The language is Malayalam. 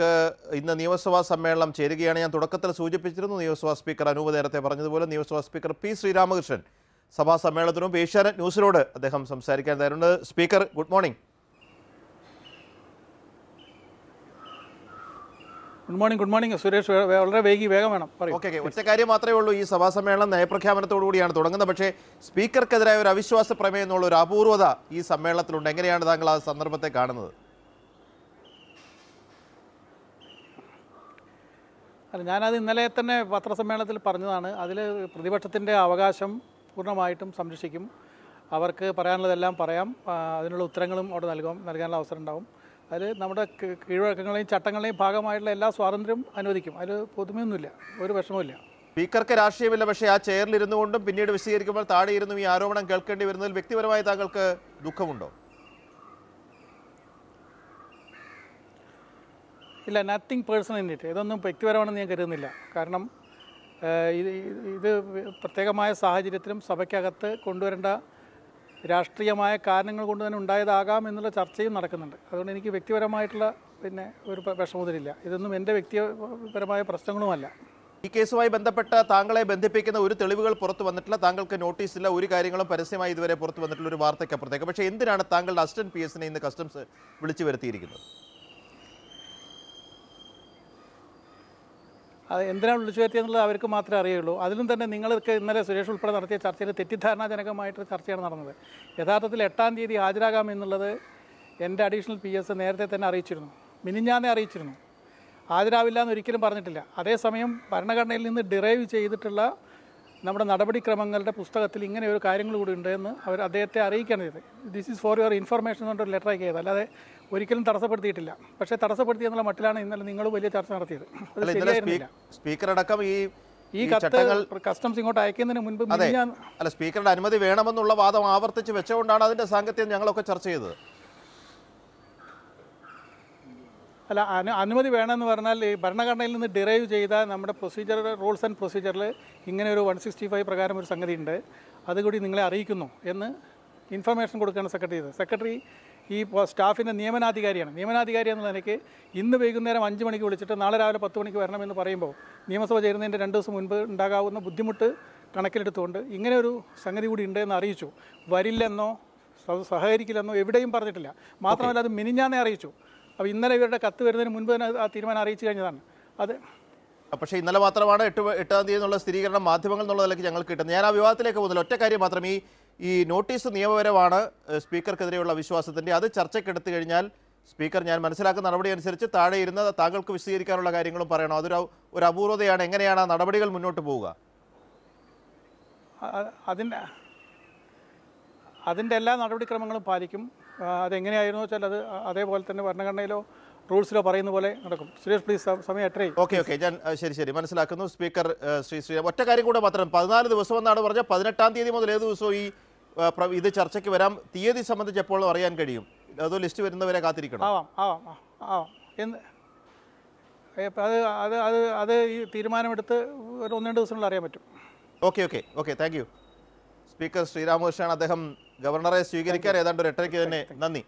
നമുക്ക് ഇന്ന് നിയമസഭാ സമ്മേളനം ചേരുകയാണ് ഞാൻ തുടക്കത്തിൽ സൂചിപ്പിച്ചിരുന്നു നിയമസഭാ സ്പീക്കർ അനൂപ് നേരത്തെ പറഞ്ഞതുപോലെ നിയമസഭാ സ്പീക്കർ പി ശ്രീരാമകൃഷ്ണൻ സഭാ സമ്മേളനത്തിനും ഏഷ്യാനെറ്റ് ന്യൂസിനോട് അദ്ദേഹം സംസാരിക്കാൻ തരുന്നത് speaker good morning good morning good morning Suresh വളരെ വേഗി വേഗം വേണം ഓക്കെ ഒറ്റ കാര്യം മാത്രമേ ഉള്ളൂ ഈ സഭാ സമ്മേളനം നയപ്രഖ്യാപനത്തോടു കൂടിയാണ് തുടങ്ങുന്നത് പക്ഷേ സ്പീക്കർക്കെതിരായ ഒരു അവിശ്വാസ പ്രമേയം എന്നുള്ള ഒരു അപൂർവത ഈ സമ്മേളനത്തിലുണ്ട് എങ്ങനെയാണ് താങ്കൾ ആ സന്ദർഭത്തെ കാണുന്നത് അല്ല ഞാനത് ഇന്നലെ തന്നെ പത്രസമ്മേളനത്തിൽ പറഞ്ഞതാണ് അതിൽ പ്രതിപക്ഷത്തിൻ്റെ അവകാശം പൂർണ്ണമായിട്ടും സംരക്ഷിക്കും അവർക്ക് പറയാനുള്ളതെല്ലാം പറയാം അതിനുള്ള ഉത്തരങ്ങളും അവിടെ നൽകും നൽകാനുള്ള അവസരം ഉണ്ടാവും അതിൽ നമ്മുടെ കീഴ്വഴക്കങ്ങളെയും ചട്ടങ്ങളെയും ഭാഗമായിട്ടുള്ള എല്ലാ സ്വാതന്ത്ര്യം അനുവദിക്കും അതിൽ പുതുമയൊന്നുമില്ല ഒരു വിഷമവുമില്ല സ്പീക്കർക്ക് രാഷ്ട്രീയമില്ല പക്ഷേ ആ ചെയറിലിരുന്നുകൊണ്ടും പിന്നീട് വിശദീകരിക്കുമ്പോൾ താഴെയിരുന്നു ഈ ആരോപണം കേൾക്കേണ്ടി വരുന്നതിൽ വ്യക്തിപരമായി താങ്കൾക്ക് ദുഃഖമുണ്ടോ ഇല്ല നത്തിങ് പേഴ്സണൽ ഇൻ ഇറ്റ് ഇതൊന്നും വ്യക്തിപരമാണെന്ന് ഞാൻ കരുതുന്നില്ല കാരണം ഇത് ഇത് പ്രത്യേകമായ സാഹചര്യത്തിലും സഭയ്ക്കകത്ത് കൊണ്ടുവരേണ്ട രാഷ്ട്രീയമായ കാരണങ്ങൾ കൊണ്ട് തന്നെ ഉണ്ടായതാകാം എന്നുള്ള ചർച്ചയും നടക്കുന്നുണ്ട് അതുകൊണ്ട് എനിക്ക് വ്യക്തിപരമായിട്ടുള്ള പിന്നെ ഒരു വിഷമതിരില്ല ഇതൊന്നും എൻ്റെ വ്യക്തിപരമായ പ്രശ്നങ്ങളുമല്ല ഈ കേസുമായി ബന്ധപ്പെട്ട താങ്കളെ ബന്ധിപ്പിക്കുന്ന ഒരു തെളിവുകൾ പുറത്തു വന്നിട്ടില്ല താങ്കൾക്ക് നോട്ടീസില്ല ഒരു കാര്യങ്ങളും പരസ്യമായി ഇതുവരെ പുറത്തു വന്നിട്ടുള്ള ഒരു അപ്പുറത്തേക്ക് പക്ഷേ എന്തിനാണ് താങ്കളുടെ അസിസ്റ്റന്റ് പി എസിനെ ഇന്ന് കസ്റ്റംസ് വിളിച്ചു വരുത്തിയിരിക്കുന്നത് അത് എന്തിനാണ് വിളിച്ചു വരുത്തിയെന്നുള്ളത് അവർക്ക് മാത്രമേ അറിയുള്ളൂ അതിലും തന്നെ നിങ്ങൾക്ക് ഇന്നലെ സുരേഷ് ഉൾപ്പെടെ നടത്തിയ ചർച്ചയിൽ തെറ്റിദ്ധാരണാജനകമായിട്ട് ചർച്ചയാണ് നടന്നത് യഥാർത്ഥത്തിൽ എട്ടാം തീയതി ഹാജരാകാം എന്നുള്ളത് എൻ്റെ അഡീഷണൽ പി എസ് നേരത്തെ തന്നെ അറിയിച്ചിരുന്നു മിനിഞ്ഞാന്നെ അറിയിച്ചിരുന്നു ഹാജരാവില്ല എന്ന് ഒരിക്കലും പറഞ്ഞിട്ടില്ല അതേസമയം ഭരണഘടനയിൽ നിന്ന് ഡിറൈവ് ചെയ്തിട്ടുള്ള നമ്മുടെ നടപടിക്രമങ്ങളുടെ പുസ്തകത്തിൽ ഇങ്ങനെ ഒരു കാര്യങ്ങൾ കൂടി ഉണ്ടെന്ന് അവർ അദ്ദേഹത്തെ അറിയിക്കണം ചെയ്ത് this is for your information എന്നൊരു ലെറ്റർ അയക്കിയത് അല്ലാതെ ഒരിക്കലും തടസ്സപ്പെടുത്തിയിട്ടില്ല പക്ഷേ തടസ്സപ്പെടുത്തി എന്നുള്ള മട്ടിലാണ് ഇന്നലെ നിങ്ങൾ വലിയ ചർച്ച നടത്തിയത് സ്പീക്കറടക്കം ഈ ഈ കത്ത് കസ്റ്റംസ് ഇങ്ങോട്ട് അയക്കുന്നതിന് മുൻപ് അല്ല സ്പീക്കറുടെ അനുമതി വേണമെന്നുള്ള വാദം ആവർത്തിച്ച് വെച്ചുകൊണ്ടാണ് അതിന്റെ സാങ്കത്യം ഞങ്ങളൊക്കെ ചർച്ച ചെയ്തത് അല്ല അനു അനുമതി വേണമെന്ന് പറഞ്ഞാൽ ഈ ഭരണഘടനയിൽ നിന്ന് ഡിറൈവ് ചെയ്ത നമ്മുടെ പ്രൊസീജിയർ റൂൾസ് ആൻഡ് പ്രൊസീജിയറിൽ ഇങ്ങനെ ഒരു വൺ സിക്സ്റ്റി ഫൈവ് പ്രകാരം ഒരു സംഗതി ഉണ്ട് അതുകൂടി നിങ്ങളെ അറിയിക്കുന്നു എന്ന് ഇൻഫർമേഷൻ കൊടുക്കുകയാണ് സെക്രട്ടറി ചെയ്തത് സെക്രട്ടറി ഈ സ്റ്റാഫിൻ്റെ നിയമനാധികാരിയാണ് നിയമനാധികാരി എന്നുള്ള നിലയ്ക്ക് ഇന്ന് വൈകുന്നേരം അഞ്ച് മണിക്ക് വിളിച്ചിട്ട് നാളെ രാവിലെ പത്ത് മണിക്ക് വരണമെന്ന് പറയുമ്പോൾ നിയമസഭ ചേരുന്നതിൻ്റെ രണ്ട് ദിവസം മുൻപ് ഉണ്ടാകാവുന്ന ബുദ്ധിമുട്ട് കണക്കിലെടുത്തുകൊണ്ട് ഇങ്ങനെ ഒരു സംഗതി കൂടി ഉണ്ട് എന്ന് അറിയിച്ചു വരില്ലെന്നോ സഹകരിക്കില്ലെന്നോ എവിടെയും പറഞ്ഞിട്ടില്ല മാത്രമല്ല അത് മിനിഞ്ഞാന്നേ അറിയിച്ചു അപ്പോൾ ഇന്നലെ ഇവരുടെ കത്ത് വരുന്നതിന് മുൻപ് തന്നെ ആ തീരുമാനം അറിയിച്ചു കഴിഞ്ഞതാണ് അത് പക്ഷേ ഇന്നലെ മാത്രമാണ് എട്ട് എട്ടാം തീയതി എന്നുള്ള സ്ഥിരീകരണം മാധ്യമങ്ങൾ എന്നുള്ള നിലയ്ക്ക് ഞങ്ങൾ കിട്ടുന്നത് ഞാൻ ആ വിവാദത്തിലേക്ക് പോകുന്നില്ല ഒറ്റ കാര്യം മാത്രം ഈ ഈ നോട്ടീസ് നിയമപരമാണ് സ്പീക്കർക്കെതിരെയുള്ള വിശ്വാസത്തിൻ്റെ അത് ചർച്ചയ്ക്കെടുത്തു കഴിഞ്ഞാൽ സ്പീക്കർ ഞാൻ മനസ്സിലാക്കുന്ന നടപടി അനുസരിച്ച് താഴെ ഇരുന്ന് താങ്കൾക്ക് വിശദീകരിക്കാനുള്ള കാര്യങ്ങളും പറയണം അതൊരു ഒരു അപൂർവതയാണ് എങ്ങനെയാണ് നടപടികൾ മുന്നോട്ട് പോവുക അതിൻ്റെ അതിൻ്റെ എല്ലാ നടപടിക്രമങ്ങളും പാലിക്കും അതെങ്ങനെയായിരുന്നു വെച്ചാൽ അത് അതേപോലെ തന്നെ ഭരണഘടനയിലോ റൂൾസിലോ പറയുന്ന പോലെ നടക്കും സുരേഷ് പ്ലീസ് സമയം എട്ടരയും ഓക്കെ ഓക്കെ ഞാൻ ശരി ശരി മനസ്സിലാക്കുന്നു സ്പീക്കർ ശ്രീ ശ്രീ ഒറ്റ കാര്യം കൂടെ മാത്രം പതിനാല് ദിവസം എന്നാണ് പറഞ്ഞാൽ പതിനെട്ടാം തീയതി മുതൽ ഏത് ദിവസവും ഈ ഇത് ചർച്ചയ്ക്ക് വരാം തീയതി സംബന്ധിച്ച് എപ്പോൾ അറിയാൻ കഴിയും അതോ ലിസ്റ്റ് വരുന്നവരെ കാത്തിരിക്കണം ആവാം ആവാം ആവാം എന്ന് അത് അത് അത് അത് ഈ തീരുമാനമെടുത്ത് ഒരു ഒന്ന് രണ്ട് ദിവസങ്ങളിൽ അറിയാൻ പറ്റും okay okay okay thank speaker Sreeramakrishnan അദ്ദേഹം ഗവർണറെ സ്വീകരിക്കാൻ ഏതാണ്ട് ഒരു എട്ടരയ്ക്ക് തന്നെ നന്ദി